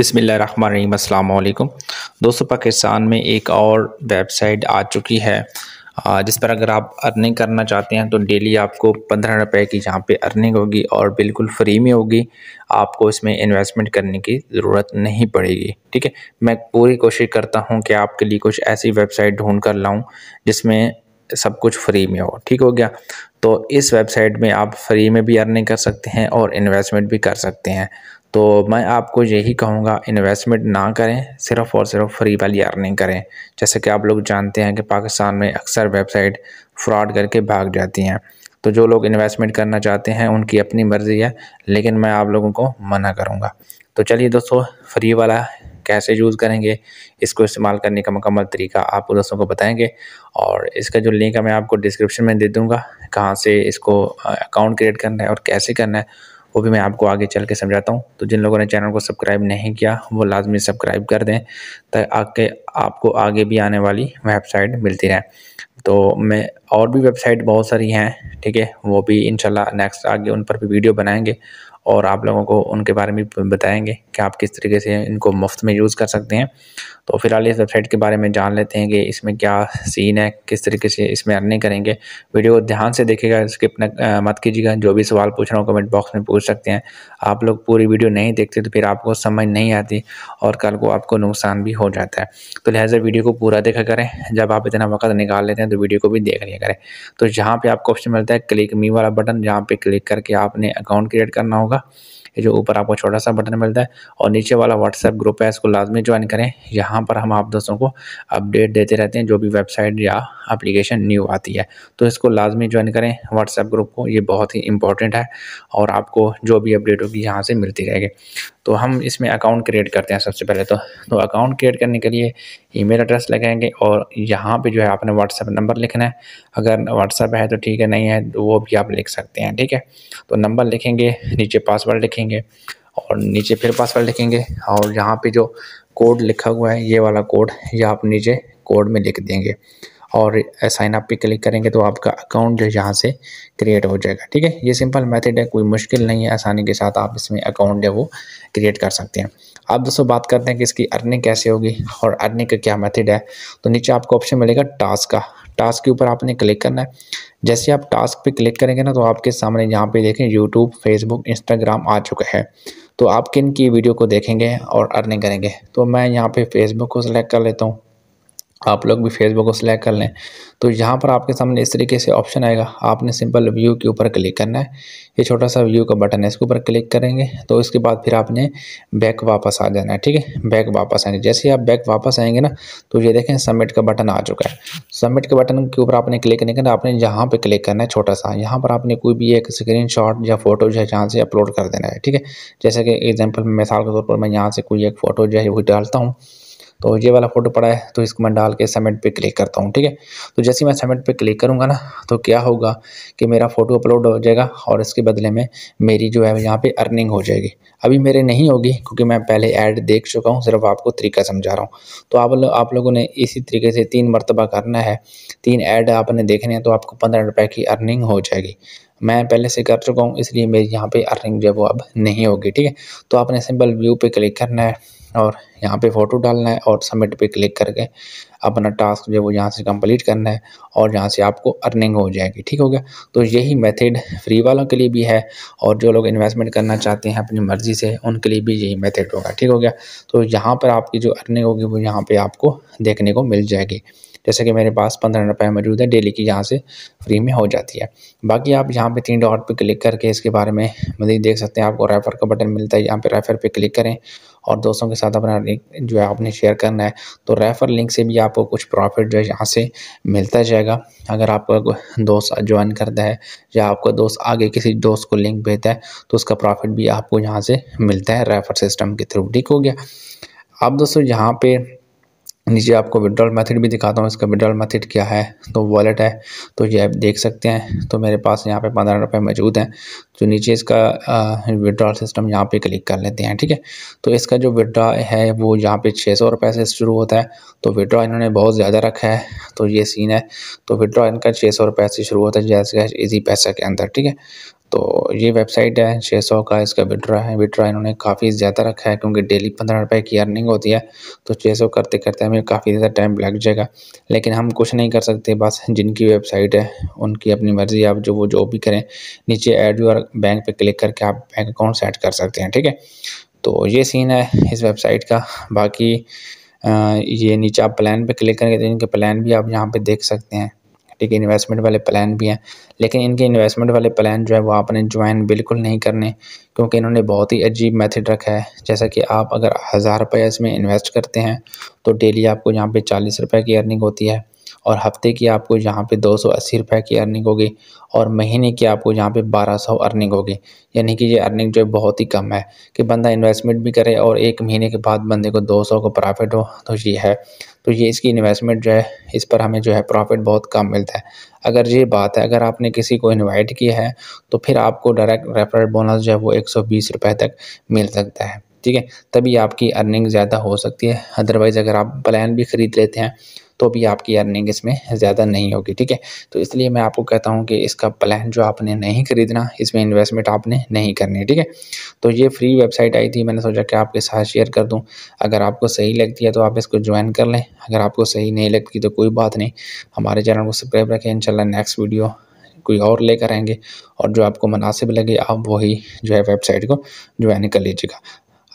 बसमिलीम दोस्तों पाकिस्तान में एक और वेबसाइट आ चुकी है जिस पर अगर आप अर्निंग करना चाहते हैं तो डेली आपको पंद्रह रुपए की यहाँ पे अर्निंग होगी और बिल्कुल फ्री में होगी आपको इसमें इन्वेस्टमेंट करने की ज़रूरत नहीं पड़ेगी ठीक है मैं पूरी कोशिश करता हूँ कि आपके लिए कुछ ऐसी वेबसाइट ढूंढ कर लाऊँ जिसमें सब कुछ फ्री में हो ठीक हो गया तो इस वेबसाइट में आप फ्री में भी अर्निंग कर सकते हैं और इन्वेस्टमेंट भी कर सकते हैं तो मैं आपको यही कहूँगा इन्वेस्टमेंट ना करें सिर्फ और सिर्फ फ्री वाली अर्निंग करें जैसे कि आप लोग जानते हैं कि पाकिस्तान में अक्सर वेबसाइट फ्रॉड करके भाग जाती हैं तो जो लोग इन्वेस्टमेंट करना चाहते हैं उनकी अपनी मर्ज़ी है लेकिन मैं आप लोगों को मना करूँगा तो चलिए दोस्तों फ्री वाला कैसे यूज़ करेंगे इसको इस्तेमाल करने का मकमल तरीका आपको दोस्तों को बताएंगे और इसका जो लिंक है मैं आपको डिस्क्रिप्शन में दे दूँगा कहाँ से इसको अकाउंट क्रिएट करना है और कैसे करना है वो भी मैं आपको आगे चल के समझाता हूँ तो जिन लोगों ने चैनल को सब्सक्राइब नहीं किया वो लाजमी सब्सक्राइब कर दें ताकि आपको आगे भी आने वाली वेबसाइट मिलती रहे तो मैं और भी वेबसाइट बहुत सारी हैं ठीक है वो भी इन नेक्स्ट आगे उन पर भी वीडियो बनाएंगे और आप लोगों को उनके बारे में बताएंगे कि आप किस तरीके से इनको मुफ्त में यूज़ कर सकते हैं तो फिलहाल इस वेबसाइट के बारे में जान लेते हैं कि इसमें क्या सीन है किस तरीके से इसमें अर्निंग करेंगे वीडियो ध्यान से देखेगा स्किप न मत कीजिएगा जो भी सवाल पूछ रहा हूँ कमेंट बॉक्स में पूछ सकते हैं आप लोग पूरी वीडियो नहीं देखते तो फिर आपको समझ नहीं आती और कल को आपको नुकसान भी हो जाता है तो लिहाजा वीडियो को पूरा देखा करें जब आप इतना वक्त निकाल लेते हैं तो वीडियो को भी देख लिया करें तो जहाँ पर आपको ऑप्शन मिलता है क्लिक मी वाला बटन जहाँ पर क्लिक करके आपने अकाउंट क्रिएट करना होगा होगा ये जो ऊपर आपको छोटा सा बटन मिलता है और नीचे वाला व्हाट्सएप ग्रुप है इसको लाजमी ज्वाइन करें यहाँ पर हम आप दोस्तों को अपडेट देते रहते हैं जो भी वेबसाइट या अप्लीकेशन न्यू आती है तो इसको लाजमी ज्वाइन करें व्हाट्सएप ग्रुप को ये बहुत ही इंपॉर्टेंट है और आपको जो भी अपडेट होगी यहाँ से मिलती रहेगी तो हम इसमें अकाउंट क्रिएट करते हैं सबसे पहले तो तो अकाउंट क्रिएट करने के लिए ईमेल एड्रेस लगाएंगे और यहाँ पे जो है आपने व्हाट्सएप नंबर लिखना है अगर व्हाट्सएप है तो ठीक है नहीं है तो वो भी आप लिख सकते हैं ठीक है तो नंबर लिखेंगे नीचे पासवर्ड लिखेंगे और नीचे फिर पासवर्ड लिखेंगे और यहाँ पर जो कोड लिखा हुआ है ये वाला कोड ये आप नीचे कोड में लिख देंगे और साइन अप पे क्लिक करेंगे तो आपका अकाउंट जो यहाँ से क्रिएट हो जाएगा ठीक है ये सिंपल मेथड है कोई मुश्किल नहीं है आसानी के साथ आप इसमें अकाउंट जो वो क्रिएट कर सकते हैं अब दोस्तों बात करते हैं कि इसकी अर्निंग कैसे होगी और अर्निंग का क्या मेथड है तो नीचे आपको ऑप्शन मिलेगा टास्क का टास्क के ऊपर आपने क्लिक करना है जैसे आप टास्क पर क्लिक करेंगे ना तो आपके सामने यहाँ पर देखें यूट्यूब फेसबुक इंस्टाग्राम आ चुका है तो आप किन की वीडियो को देखेंगे और अर्निंग करेंगे तो मैं यहाँ पर फेसबुक को सिलेक्ट कर लेता हूँ आप लोग भी फेसबुक को सिलेक्ट कर लें तो यहाँ पर आपके सामने इस तरीके से ऑप्शन आएगा आपने सिंपल व्यू के ऊपर क्लिक करना है ये छोटा सा व्यू का बटन है इसके ऊपर क्लिक करेंगे तो इसके बाद फिर आपने बैक वापस आ जाना है ठीक है बैक वापस आएंगे जैसे ही आप बैक वापस आएंगे ना तो ये देखें सबमिट का बटन आ चुका है सबमिट के बटन के ऊपर आपने क्लिक नहीं करना आपने यहाँ पर क्लिक करना है छोटा सा यहाँ पर आपने कोई भी एक स्क्रीन या फोटो जो है जहाँ से अपलोड कर देना है ठीक है जैसे कि एग्जाम्पल मिसाल के तौर पर मैं यहाँ से कोई एक फ़ोटो जो है वो डालता हूँ तो ये वाला फ़ोटो पड़ा है तो इसको मैं डाल के सबमिट पे क्लिक करता हूँ ठीक है तो जैसे मैं सबमिट पे क्लिक करूँगा ना तो क्या होगा कि मेरा फ़ोटो अपलोड हो जाएगा और इसके बदले में मेरी जो है यहाँ पर अर्निंग हो जाएगी अभी मेरे नहीं होगी क्योंकि मैं पहले ऐड देख चुका हूँ सिर्फ आपको तरीका समझा रहा हूँ तो आप लो, आप लोगों ने इसी तरीके से तीन मरतबा करना है तीन ऐड आपने देखने हैं तो आपको पंद्रह रुपये की अर्निंग हो जाएगी मैं पहले से कर चुका हूँ इसलिए मेरी यहाँ पे अर्निंग जो है वो अब नहीं होगी ठीक है तो आपने सिंपल व्यू पे क्लिक करना है और यहाँ पे फ़ोटो डालना है और सबमिट पे क्लिक करके अपना टास्क जो है वो यहाँ से कंप्लीट करना है और यहाँ से आपको अर्निंग हो जाएगी ठीक हो गया तो यही मेथड फ्री वालों के लिए भी है और जो लोग इन्वेस्टमेंट करना चाहते हैं अपनी मर्ज़ी से उनके लिए भी यही मेथड होगा ठीक हो गया तो यहाँ पर आपकी जो अर्निंग होगी वो यहाँ पर आपको देखने को मिल जाएगी जैसे कि मेरे पास पंद्रह रुपये मौजूद है डेली की यहाँ से फ्री में हो जाती है बाकी आप यहाँ पे तीन डॉट पे क्लिक करके इसके बारे में मजीद मतलब देख सकते हैं आपको रेफ़र का बटन मिलता है यहाँ पे रेफ़र पे क्लिक करें और दोस्तों के साथ अपना लिंक जो है आपने शेयर करना है तो रेफ़र लिंक से भी आपको कुछ प्रॉफिट जो है यहाँ से मिलता जाएगा अगर आपका दोस्त ज्वाइन करता है या आपका दोस्त आगे किसी दोस्त को लिंक भेजता है तो उसका प्रॉफिट भी आपको यहाँ से मिलता है रेफ़र सिस्टम के थ्रू ठीक हो गया अब दोस्तों यहाँ पे नीचे आपको विड्रॉल मेथड भी दिखाता हूँ इसका विड्रॉल मेथड क्या है तो वॉलेट है तो ये आप देख सकते हैं तो मेरे पास यहाँ पे पंद्रह रुपये मौजूद हैं तो नीचे इसका विड्रॉल सिस्टम यहाँ पे क्लिक कर लेते हैं ठीक है तो इसका जो विड्रॉ है वो यहाँ पे छः सौ रुपये से शुरू होता है तो विड्रॉ इन्होंने बहुत ज़्यादा रखा है तो ये सीन है तो विड्रॉ इनका छः सौ रुपये से शुरू होता है जैसे इसी पैसा के अंदर ठीक है तो ये वेबसाइट है छः सौ का इसका विड्रा है विड्रा इन्होंने काफ़ी ज़्यादा रखा है क्योंकि डेली पंद्रह रुपए की अर्निंग होती है तो छः सौ करते करते हमें काफ़ी ज़्यादा टाइम लग जाएगा लेकिन हम कुछ नहीं कर सकते बस जिनकी वेबसाइट है उनकी अपनी मर्ज़ी आप जो वो जो भी करें नीचे एड यूर बैंक पर क्लिक करके आप बैंक अकाउंट सेट कर सकते हैं ठीक है तो ये सीन है इस वेबसाइट का बाकी ये नीचे आप प्लान पर क्लिक करेंगे तो इनके प्लान भी आप यहाँ पर देख सकते हैं ठीक है इन्वेस्टमेंट वाले प्लान भी हैं लेकिन इनके इन्वेस्टमेंट वाले प्लान जो है वो आपने ज्वाइन बिल्कुल नहीं करने क्योंकि इन्होंने बहुत ही अजीब मेथड रखा है जैसा कि आप अगर हज़ार रुपये इसमें इन्वेस्ट करते हैं तो डेली आपको यहाँ पे चालीस रुपये की अर्निंग होती है और हफ्ते की आपको यहाँ पे दो सौ अस्सी रुपये की अर्निंग होगी और महीने की आपको यहाँ पे बारह सौ अर्निंग होगी यानी कि ये अर्निंग जो है बहुत ही कम है कि बंदा इन्वेस्टमेंट भी करे और एक महीने के बाद बंदे को दो सौ का प्रॉफिट हो तो ये है तो ये इसकी इन्वेस्टमेंट जो है इस पर हमें जो है प्रॉफिट बहुत कम मिलता है अगर ये बात है अगर आपने किसी को इन्वाइट किया है तो फिर आपको डायरेक्ट रेफरल बोनस जो है वो एक सौ बीस रुपये तक मिल सकता है ठीक है तभी आपकी अर्निंग ज़्यादा हो सकती है अदरवाइज़ अगर आप प्लान भी ख़रीद लेते हैं तो भी आपकी अर्निंग इसमें ज़्यादा नहीं होगी ठीक है तो इसलिए मैं आपको कहता हूँ कि इसका प्लान जो आपने नहीं ख़रीदना इसमें इन्वेस्टमेंट आपने नहीं करनी ठीक है तो ये फ्री वेबसाइट आई थी मैंने सोचा कि आपके साथ शेयर कर दूँ अगर आपको सही लगती है तो आप इसको ज्वाइन कर लें अगर आपको सही नहीं लगती तो कोई बात नहीं हमारे चैनल को सब्सक्राइब रखें इनशाला नेक्स्ट वीडियो कोई और लेकर आएंगे और जो आपको मुनासिब लगे आप वही जो है वेबसाइट को ज्वाइन कर लीजिएगा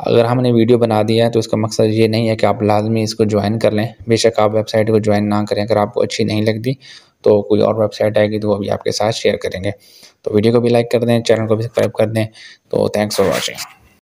अगर हमने वीडियो बना दिया है तो इसका मकसद ये नहीं है कि आप लाजमी इसको ज्वाइन कर लें बेशक आप वेबसाइट को ज्वाइन ना करें अगर आपको अच्छी नहीं लगती तो कोई और वेबसाइट आएगी तो वो भी आपके साथ शेयर करेंगे तो वीडियो को भी लाइक कर दें चैनल को भी सब्सक्राइब कर दें तो थैंक्स फॉर वॉचिंग